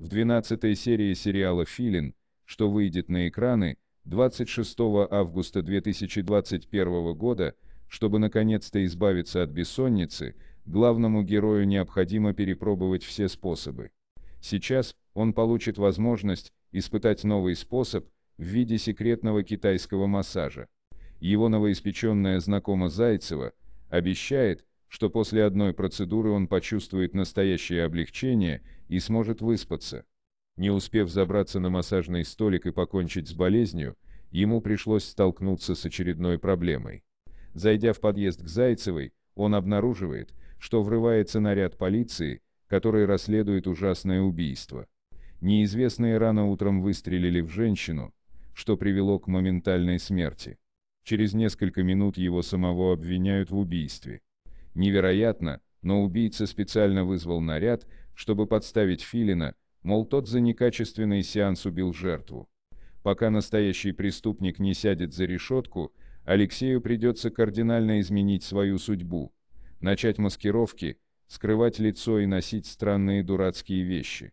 в 12 серии сериала «Филин», что выйдет на экраны 26 августа 2021 года, чтобы наконец-то избавиться от бессонницы, главному герою необходимо перепробовать все способы. Сейчас он получит возможность испытать новый способ в виде секретного китайского массажа. Его новоиспеченная знакома Зайцева обещает, что после одной процедуры он почувствует настоящее облегчение и сможет выспаться. Не успев забраться на массажный столик и покончить с болезнью, ему пришлось столкнуться с очередной проблемой. Зайдя в подъезд к Зайцевой, он обнаруживает, что врывается наряд полиции, который расследует ужасное убийство. Неизвестные рано утром выстрелили в женщину, что привело к моментальной смерти. Через несколько минут его самого обвиняют в убийстве. Невероятно, но убийца специально вызвал наряд, чтобы подставить Филина, мол тот за некачественный сеанс убил жертву. Пока настоящий преступник не сядет за решетку, Алексею придется кардинально изменить свою судьбу, начать маскировки, скрывать лицо и носить странные дурацкие вещи.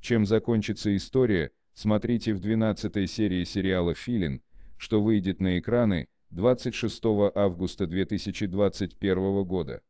Чем закончится история, смотрите в 12 серии сериала «Филин», что выйдет на экраны, 26 августа 2021 года.